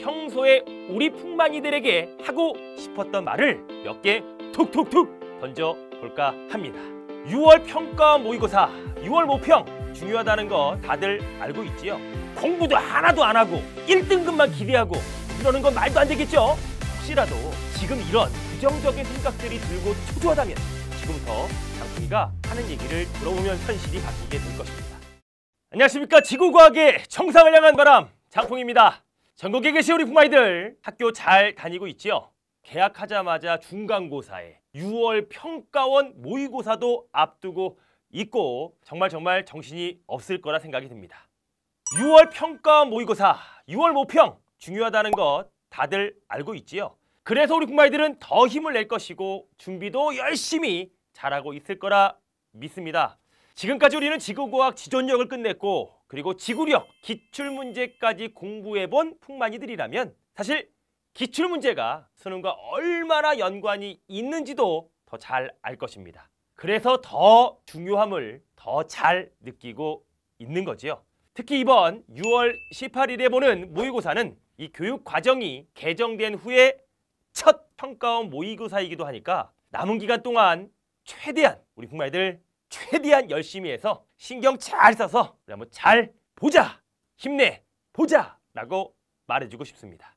평소에 우리 풍만이들에게 하고 싶었던 말을 몇 개 툭툭툭 던져볼까 합니다. 6월 평가 모의고사, 6월 모평 중요하다는 거 다들 알고 있지요? 공부도 하나도 안 하고 1등급만 기대하고 이러는 건 말도 안 되겠죠? 혹시라도 지금 이런 부정적인 생각들이 들고 초조하다면 지금부터 장풍이가 하는 얘기를 들어보면 현실이 바뀌게 될 것입니다. 안녕하십니까 지구과학의 정상을 향한 바람 장풍입니다. 전국에 계신 우리 부모님들 학교 잘 다니고 있지요? 개학하자마자 중간고사에 6월 평가원 모의고사도 앞두고 있고 정말 정말 정신이 없을 거라 생각이 듭니다. 6월 평가원 모의고사, 6월 모평 중요하다는 것 다들 알고 있지요? 그래서 우리 부모님들은더 힘을 낼 것이고 준비도 열심히 잘하고 있을 거라 믿습니다. 지금까지 우리는 지구과학 지존력을 끝냈고 그리고 지구력, 기출문제까지 공부해본 풍만이들이라면 사실 기출문제가 수능과 얼마나 연관이 있는지도 더 잘 알 것입니다. 그래서 더 중요함을 더 잘 느끼고 있는 거지요. 특히 이번 6월 18일에 보는 모의고사는 이 교육 과정이 개정된 후에 첫 평가원 모의고사이기도 하니까 남은 기간 동안 최대한 우리 국마들 최대한 열심히 해서 신경 잘 써서 우리 한번 잘 보자 힘내 보자 라고 말해주고 싶습니다.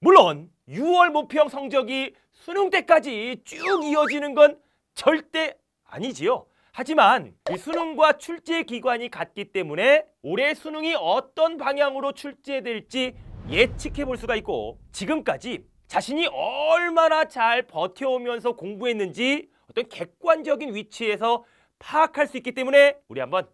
물론 6월 모평 성적이 수능 때까지 쭉 이어지는 건 절대 아니지요. 하지만 이 수능과 출제 기관이 같기 때문에 올해 수능이 어떤 방향으로 출제될지 예측해 볼 수가 있고 지금까지 자신이 얼마나 잘 버텨오면서 공부했는지 어떤 객관적인 위치에서 파악할 수 있기 때문에 우리 한번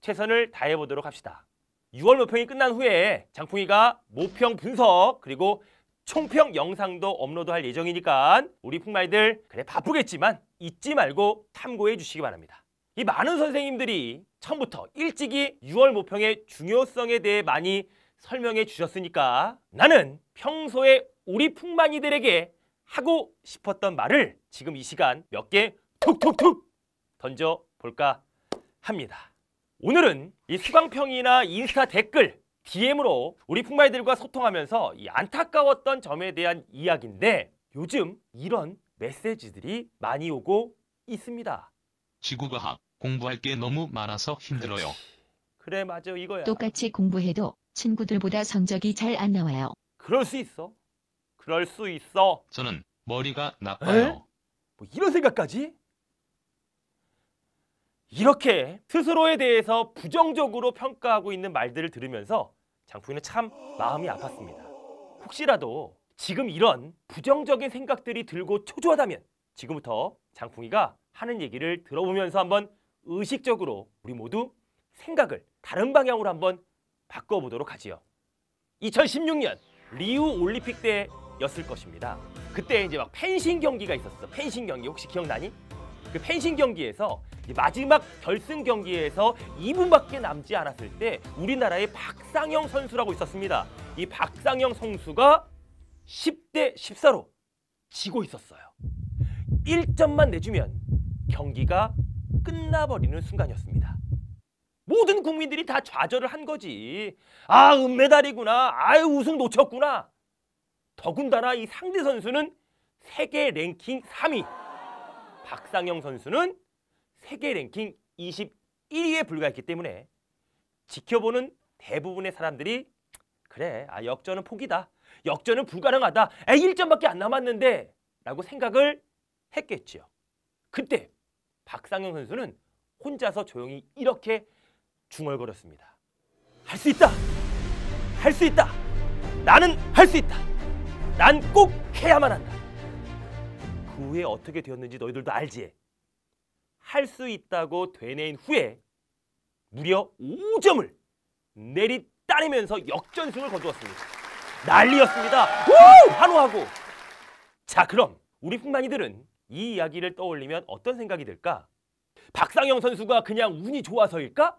최선을 다해 보도록 합시다. 6월 모평이 끝난 후에 장풍이가 모평 분석 그리고 총평 영상도 업로드할 예정이니까 우리 풍마이들 그래 바쁘겠지만 잊지 말고 참고해 주시기 바랍니다. 이 많은 선생님들이 처음부터 일찍이 6월 모평의 중요성에 대해 많이 설명해 주셨으니까 나는 평소에 우리 풍마이들에게 하고 싶었던 말을 지금 이 시간 몇 개 툭툭툭 던져 볼까 합니다. 오늘은 이 수강평이나 인스타 댓글 DM으로 우리 풍마이들과 소통하면서 이 안타까웠던 점에 대한 이야기인데 요즘 이런 메시지들이 많이 오고 있습니다. 지구과학 공부할 게 너무 많아서 힘들어요. 그렇지. 그래 맞아 이거야. 똑같이 공부해도 친구들보다 성적이 잘 안 나와요. 그럴 수 있어. 그럴 수 있어. 저는 머리가 나빠요. 에? 뭐 이런 생각까지? 이렇게 스스로에 대해서 부정적으로 평가하고 있는 말들을 들으면서 장풍이는참 마음이 아팠습니다. 혹시라도 지금 이런 부정적인 생각들이 들고 초조하다면 지금부터 장풍이가 하는 얘기를 들어보면서 한번 의식적으로 우리 모두 생각을 다른 방향으로 한번 바꿔보도록 하지요. 2016년 리우 올림픽 때였을 것입니다. 그때 이제 막 펜싱 경기가 있었어. 펜싱 경기 혹시 기억나니? 그 펜싱 경기에서 마지막 결승 경기에서 2분밖에 남지 않았을 때 우리나라의 박상영 선수라고 있었습니다. 이 박상영 선수가 10대 14로 지고 있었어요. 1점만 내주면 경기가 끝나버리는 순간이었습니다. 모든 국민들이 다 좌절을 한 거지. 아, 은메달이구나. 아유, 우승 놓쳤구나. 더군다나 이 상대 선수는 세계 랭킹 3위. 박상영 선수는 세계 랭킹 21위에 불과했기 때문에 지켜보는 대부분의 사람들이 그래 아 역전은 포기다 역전은 불가능하다 에 1점밖에 안 남았는데 라고 생각을 했겠지요 그때 박상영 선수는 혼자서 조용히 이렇게 중얼거렸습니다 할 수 있다 할 수 있다 나는 할 수 있다 난 꼭 해야만 한다 그 후에 어떻게 되었는지 너희들도 알지 할수 있다고 되뇌인 후에 무려 5점을 내리따르면서 역전승을 거두었습니다. 난리였습니다. 우! 환호하고 자 그럼 우리 풍만이들은 이 이야기를 떠올리면 어떤 생각이 들까? 박상영 선수가 그냥 운이 좋아서일까?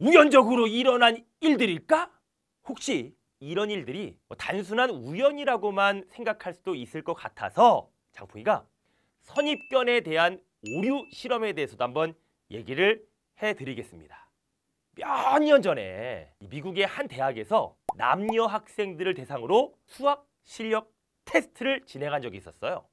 우연적으로 일어난 일들일까? 혹시 이런 일들이 뭐 단순한 우연이라고만 생각할 수도 있을 것 같아서 장풍이가 선입견에 대한 오류 실험에 대해서도 한번 얘기를 해드리겠습니다. 몇 년 전에 미국의 한 대학에서 남녀 학생들을 대상으로 수학 실력 테스트를 진행한 적이 있었어요.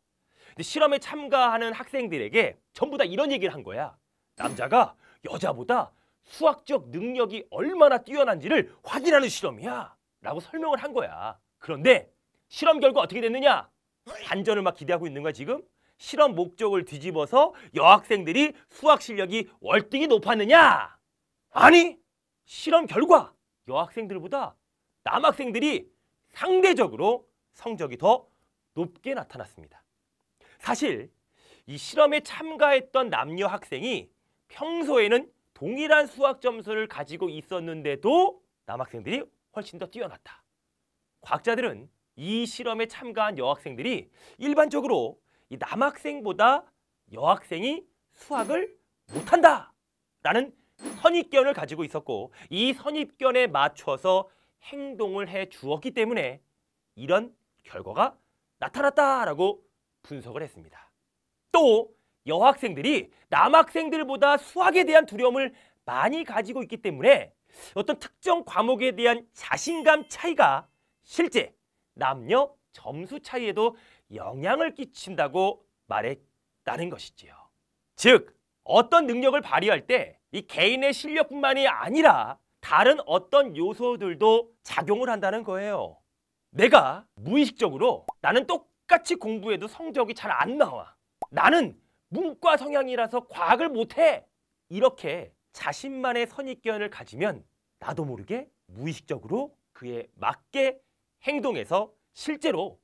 근데 실험에 참가하는 학생들에게 전부 다 이런 얘기를 한 거야. 남자가 여자보다 수학적 능력이 얼마나 뛰어난지를 확인하는 실험이야. 라고 설명을 한 거야. 그런데 실험 결과 어떻게 됐느냐? 반전을 막 기대하고 있는 거야, 지금? 실험 목적을 뒤집어서 여학생들이 수학 실력이 월등히 높았느냐? 아니, 실험 결과 여학생들보다 남학생들이 상대적으로 성적이 더 높게 나타났습니다. 사실 이 실험에 참가했던 남녀 학생이 평소에는 동일한 수학 점수를 가지고 있었는데도 남학생들이 훨씬 더 뛰어났다. 과학자들은 이 실험에 참가한 여학생들이 일반적으로 이 남학생보다 여학생이 수학을 못한다 라는 선입견을 가지고 있었고 이 선입견에 맞춰서 행동을 해 주었기 때문에 이런 결과가 나타났다라고 분석을 했습니다. 또 여학생들이 남학생들보다 수학에 대한 두려움을 많이 가지고 있기 때문에 어떤 특정 과목에 대한 자신감 차이가 실제 남녀 점수 차이에도 영향을 끼친다고 말했다는 것이지요. 즉 어떤 능력을 발휘할 때 이 개인의 실력뿐만이 아니라 다른 어떤 요소들도 작용을 한다는 거예요. 내가 무의식적으로 나는 똑같이 공부해도 성적이 잘 안 나와. 나는 문과 성향이라서 과학을 못해. 이렇게 자신만의 선입견을 가지면 나도 모르게 무의식적으로 그에 맞게 행동해서 실제로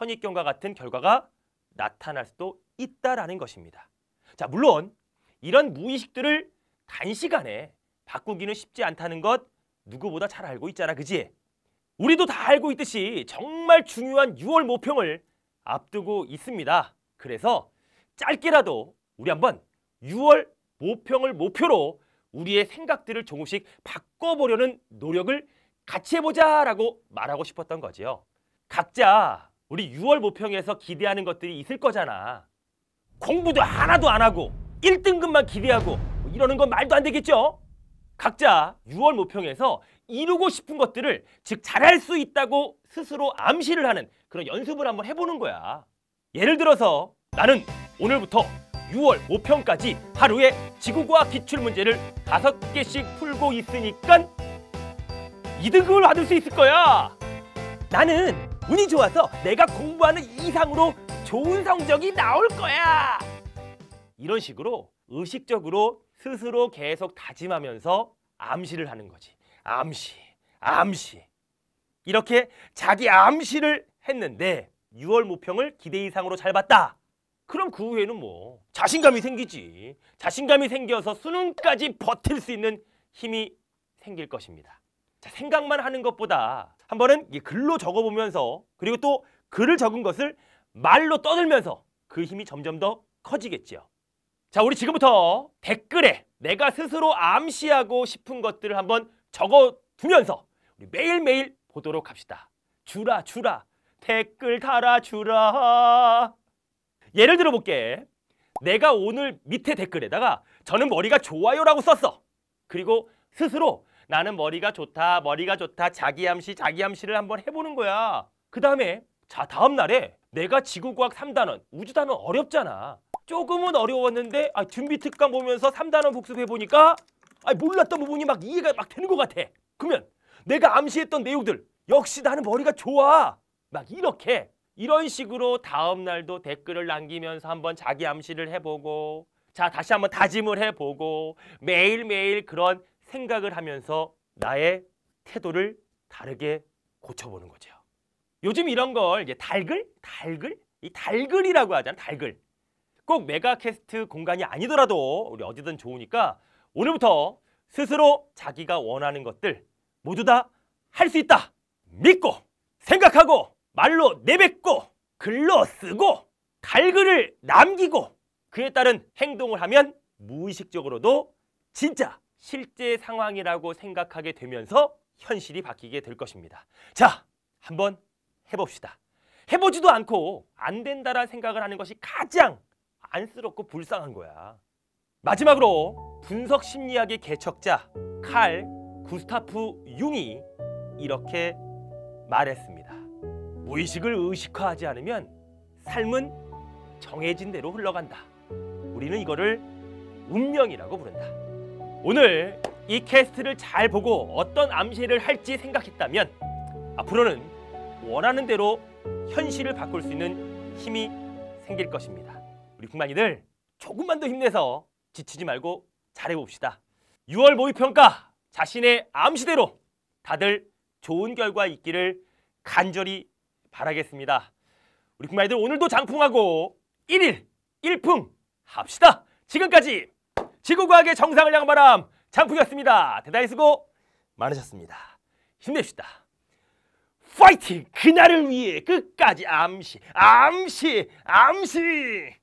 선입견과 같은 결과가 나타날 수도 있다라는 것입니다. 자, 물론 이런 무의식들을 단시간에 바꾸기는 쉽지 않다는 것 누구보다 잘 알고 있잖아, 그지? 우리도 다 알고 있듯이 정말 중요한 6월 모평을 앞두고 있습니다. 그래서 짧게라도 우리 한번 6월 모평을 목표로 우리의 생각들을 조금씩 바꿔보려는 노력을 같이 해보자라고 말하고 싶었던 거지요. 각자 우리 6월 모평에서 기대하는 것들이 있을 거잖아. 공부도 하나도 안 하고 1등급만 기대하고 뭐 이러는 건 말도 안 되겠죠? 각자 6월 모평에서 이루고 싶은 것들을 즉 잘할 수 있다고 스스로 암시를 하는 그런 연습을 한번 해보는 거야. 예를 들어서 나는 오늘부터 6월 5평까지 하루에 지구과학 기출문제를 5개씩 풀고 있으니까 2등급을 받을 수 있을 거야. 나는 운이 좋아서 내가 공부하는 이상으로 좋은 성적이 나올 거야. 이런 식으로 의식적으로 스스로 계속 다짐하면서 암시를 하는 거지. 암시, 암시. 이렇게 자기 암시를 했는데 6월 모평을 기대 이상으로 잘 봤다. 그럼 그 후에는 뭐 자신감이 생기지. 자신감이 생겨서 수능까지 버틸 수 있는 힘이 생길 것입니다. 자, 생각만 하는 것보다 한 번은 글로 적어보면서 그리고 또 글을 적은 것을 말로 떠들면서 그 힘이 점점 더 커지겠지요. 자, 우리 지금부터 댓글에 내가 스스로 암시하고 싶은 것들을 한번 적어두면서 우리 매일매일 보도록 합시다. 주라, 주라, 댓글 달아주라. 예를 들어볼게. 내가 오늘 밑에 댓글에다가 저는 머리가 좋아요라고 썼어. 그리고 스스로 나는 머리가 좋다, 머리가 좋다, 자기암시, 자기암시를 한번 해보는 거야. 그 다음에 자 다음 날에 내가 지구과학 3단원, 우주단원 어렵잖아. 조금은 어려웠는데 아, 준비특강 보면서 3단원 복습해보니까 아, 몰랐던 부분이 막 이해가 막 되는 것 같아. 그러면 내가 암시했던 내용들 역시 나는 머리가 좋아. 막 이렇게 이런 식으로 다음 날도 댓글을 남기면서 한번 자기 암시를 해보고 자 다시 한번 다짐을 해보고 매일매일 그런 생각을 하면서 나의 태도를 다르게 고쳐보는 거죠. 요즘 이런 걸 이제 달글? 달글? 이 달글이라고 하잖아, 달글. 꼭 메가캐스트 공간이 아니더라도 우리 어디든 좋으니까 오늘부터 스스로 자기가 원하는 것들 모두 다 할 수 있다. 믿고, 생각하고, 말로 내뱉고, 글로 쓰고, 달글을 남기고, 그에 따른 행동을 하면 무의식적으로도 진짜 실제 상황이라고 생각하게 되면서 현실이 바뀌게 될 것입니다. 자, 한번 해봅시다. 해보지도 않고 안 된다라는 생각을 하는 것이 가장 안쓰럽고 불쌍한 거야. 마지막으로 분석 심리학의 개척자 칼 구스타프 융이 이렇게 말했습니다. 무의식을 의식화하지 않으면 삶은 정해진 대로 흘러간다. 우리는 이거를 운명이라고 부른다. 오늘 이 캐스트를 잘 보고 어떤 암시를 할지 생각했다면 앞으로는 원하는 대로 현실을 바꿀 수 있는 힘이 생길 것입니다. 우리 국만이들 조금만 더 힘내서 지치지 말고 잘해봅시다. 6월 모의평가 자신의 암시대로 다들 좋은 결과 있기를 간절히 바라겠습니다. 우리 국만이들 오늘도 장풍하고 1일 1풍 합시다. 지금까지 지구과학의 정상을 향한 바람 장풍이었습니다. 대단히 수고 많으셨습니다. 힘냅시다. 파이팅! 그날을 위해 끝까지 암시, 암시, 암시!